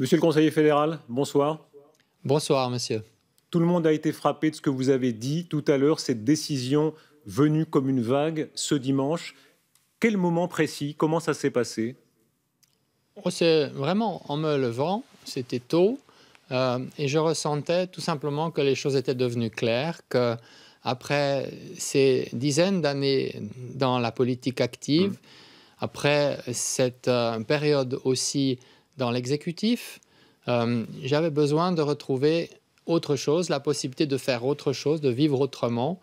Monsieur le conseiller fédéral, bonsoir. Bonsoir, monsieur. Tout le monde a été frappé de ce que vous avez dit tout à l'heure, cette décision venue comme une vague ce dimanche. Quel moment précis Comment ça s'est passé oh, C'est vraiment en me levant, c'était tôt, euh, et je ressentais tout simplement que les choses étaient devenues claires, que après ces dizaines d'années dans la politique active, mm. après cette euh, période aussi dans l'exécutif, euh, j'avais besoin de retrouver autre chose, la possibilité de faire autre chose, de vivre autrement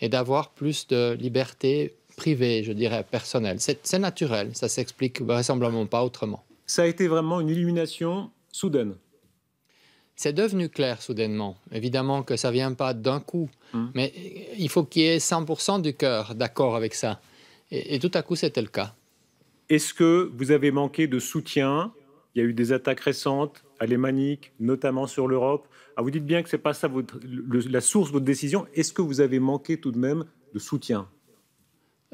et d'avoir plus de liberté privée, je dirais, personnelle. C'est naturel, ça s'explique vraisemblablement pas autrement. Ça a été vraiment une illumination soudaine. C'est devenu clair soudainement. Évidemment que ça vient pas d'un coup, hum. mais il faut qu'il y ait 100% du cœur d'accord avec ça. et tout à coup, c'était le cas. Est-ce que vous avez manqué de soutien il y a eu des attaques récentes, alémaniques, notamment sur l'Europe. Ah, vous dites bien que ce n'est pas ça la source de votre décision. Est-ce que vous avez manqué tout de même de soutien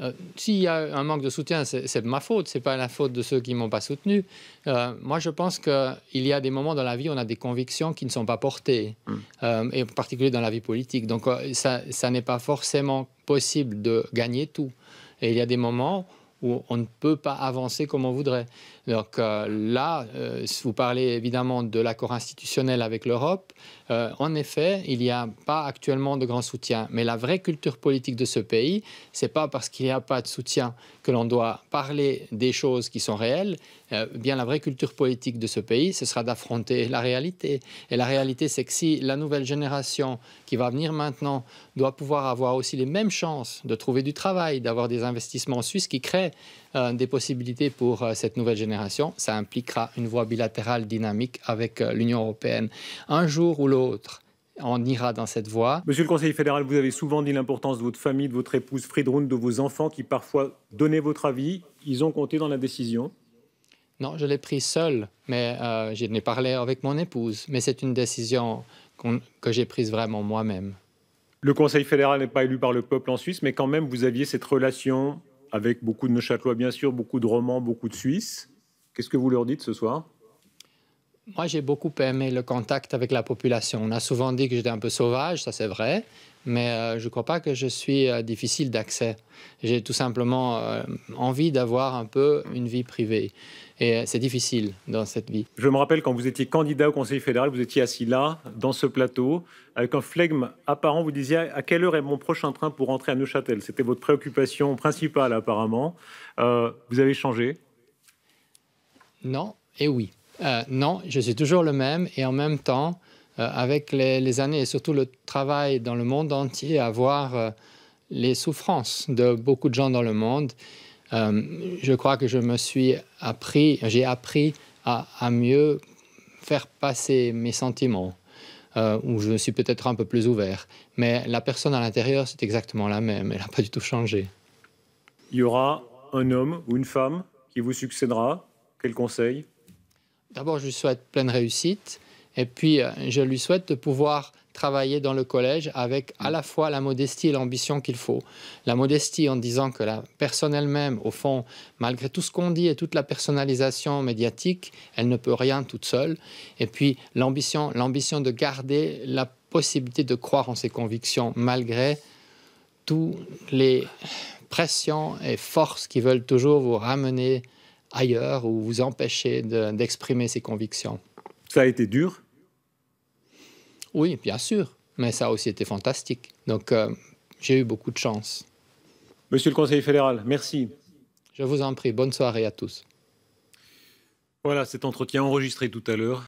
euh, S'il y a un manque de soutien, c'est de ma faute, c'est pas la faute de ceux qui m'ont pas soutenu. Euh, moi, je pense qu'il y a des moments dans la vie où on a des convictions qui ne sont pas portées, hum. euh, et en particulier dans la vie politique. Donc, ça, ça n'est pas forcément possible de gagner tout. Et il y a des moments où on ne peut pas avancer comme on voudrait. Donc euh, là, euh, vous parlez évidemment de l'accord institutionnel avec l'Europe. Euh, en effet, il n'y a pas actuellement de grand soutien. Mais la vraie culture politique de ce pays, c'est pas parce qu'il n'y a pas de soutien que l'on doit parler des choses qui sont réelles. bien, la vraie culture politique de ce pays, ce sera d'affronter la réalité. Et la réalité, c'est que si la nouvelle génération qui va venir maintenant doit pouvoir avoir aussi les mêmes chances de trouver du travail, d'avoir des investissements suisses qui créent euh, des possibilités pour euh, cette nouvelle génération. Ça impliquera une voie bilatérale dynamique avec euh, l'Union européenne. Un jour ou l'autre, on ira dans cette voie. Monsieur le Conseil fédéral, vous avez souvent dit l'importance de votre famille, de votre épouse Friedrun, de vos enfants qui parfois donnaient votre avis. Ils ont compté dans la décision Non, je l'ai pris seul, mais euh, je n'ai parlé avec mon épouse. Mais c'est une décision que j'ai prise vraiment moi-même. Le conseil fédéral n'est pas élu par le peuple en Suisse, mais quand même, vous aviez cette relation avec beaucoup de Neuchâtelois, bien sûr, beaucoup de Romans, beaucoup de Suisses. Qu'est-ce que vous leur dites ce soir Moi, j'ai beaucoup aimé le contact avec la population. On a souvent dit que j'étais un peu sauvage, ça c'est vrai, mais euh, je ne crois pas que je suis euh, difficile d'accès. J'ai tout simplement euh, envie d'avoir un peu une vie privée. Et c'est difficile dans cette vie. Je me rappelle quand vous étiez candidat au Conseil fédéral, vous étiez assis là, dans ce plateau, avec un flegme apparent. Vous disiez à quelle heure est mon prochain train pour rentrer à Neuchâtel C'était votre préoccupation principale, apparemment. vous avez changé Non, et oui. non, je suis toujours le même, et en même temps, euh, avec les, années et surtout le travail dans le monde entier à voir euh, les souffrances de beaucoup de gens dans le monde. Euh, je crois que je me suis appris, j'ai appris à, mieux faire passer mes sentiments. où je suis peut-être un peu plus ouvert. Mais la personne à l'intérieur, c'est exactement la même. Elle n'a pas du tout changé. Il y aura un homme ou une femme qui vous succédera. Quel conseil D'abord, je lui souhaite pleine réussite. Et puis, euh, je lui souhaite de pouvoir travailler dans le collège avec à la fois la modestie et l'ambition qu'il faut. La modestie en disant que la personne elle-même, au fond, malgré tout ce qu'on dit et toute la personnalisation médiatique, elle ne peut rien toute seule. Et puis l'ambition, l'ambition de garder la possibilité de croire en ses convictions malgré toutes les pressions et forces qui veulent toujours vous ramener ailleurs ou vous empêcher d'exprimer ses convictions. Ça a été dur oui, bien sûr. Mais ça a aussi été fantastique. Donc, euh, j'ai eu beaucoup de chance. Monsieur le Conseil fédéral, merci. Je vous en prie. Bonne soirée à tous. Voilà, cet entretien enregistré tout à l'heure.